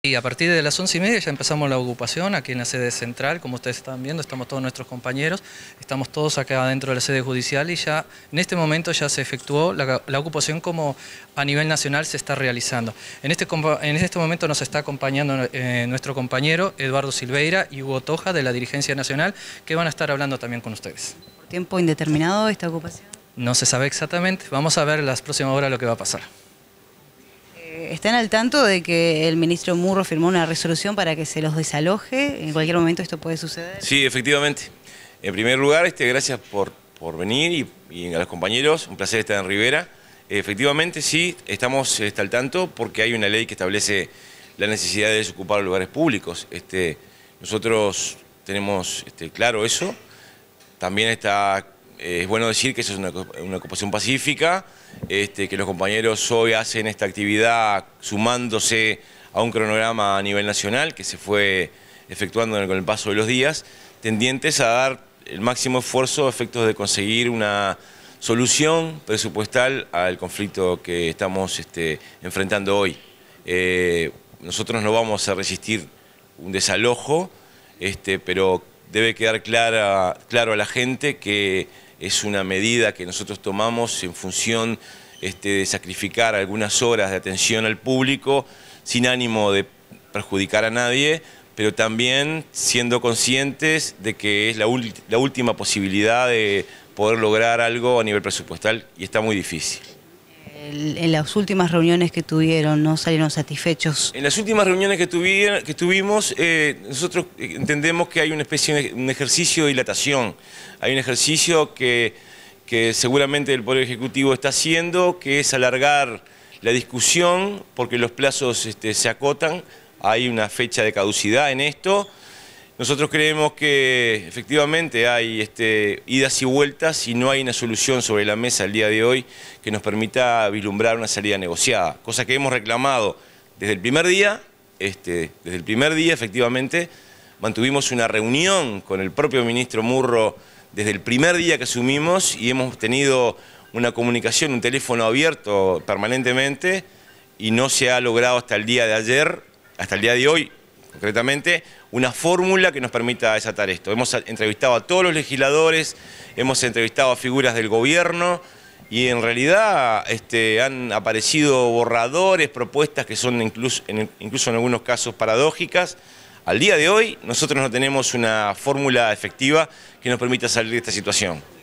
Y a partir de las once y media ya empezamos la ocupación aquí en la sede central, como ustedes están viendo, estamos todos nuestros compañeros, estamos todos acá adentro de la sede judicial y ya en este momento ya se efectuó la, ocupación como a nivel nacional se está realizando. En este, en este momento nos está acompañando eh, nuestro compañero Eduardo Silveira y Hugo Toja de la Dirigencia Nacional, que van a estar hablando también con ustedes. tiempo indeterminado esta ocupación? No se sabe exactamente, vamos a ver las próximas horas lo que va a pasar están al tanto de que el ministro Murro firmó una resolución para que se los desaloje. En cualquier momento esto puede suceder. Sí, efectivamente. En primer lugar, este, gracias por, por venir y, a los compañeros. Un placer estar en Rivera. Efectivamente, sí, estamos este, al tanto porque hay una ley que establece la necesidad de desocupar lugares públicos. Este, nosotros tenemos este, claro eso. También está es bueno decir que eso es una, ocupación pacífica, este, que los compañeros hoy hacen esta actividad sumándose a un cronograma a nivel nacional que se fue efectuando con el paso de los días, tendientes a dar el máximo esfuerzo a efectos de conseguir una solución presupuestal al conflicto que estamos este, enfrentando hoy. Eh, nosotros no vamos a resistir un desalojo, este, pero debe quedar clara, claro a la gente que es una medida que nosotros tomamos en función este, de sacrificar algunas horas de atención al público sin ánimo de perjudicar a nadie, pero también siendo conscientes de que es la última posibilidad de poder lograr algo a nivel presupuestal y está muy difícil en las últimas reuniones que tuvieron no salieron satisfechos? En las últimas reuniones que, tuvimos, eh, nosotros entendemos que hay una especie, un ejercicio de dilatación. Hay un ejercicio que, seguramente el Poder Ejecutivo está haciendo, que es alargar la discusión, porque los plazos este, se acotan, hay una fecha de caducidad en esto, nosotros creemos que efectivamente hay este, idas y vueltas y no hay una solución sobre la mesa el día de hoy que nos permita vislumbrar una salida negociada, cosa que hemos reclamado desde el primer día, este, desde el primer día efectivamente, mantuvimos una reunión con el propio ministro Murro desde el primer día que asumimos y hemos tenido una comunicación, un teléfono abierto permanentemente y no se ha logrado hasta el día de ayer, hasta el día de hoy, concretamente, una fórmula que nos permita desatar esto. Hemos entrevistado a todos los legisladores, hemos entrevistado a figuras del gobierno y en realidad este, han aparecido borradores, propuestas que son incluso en algunos casos paradójicas. Al día de hoy nosotros no tenemos una fórmula efectiva que nos permita salir de esta situación.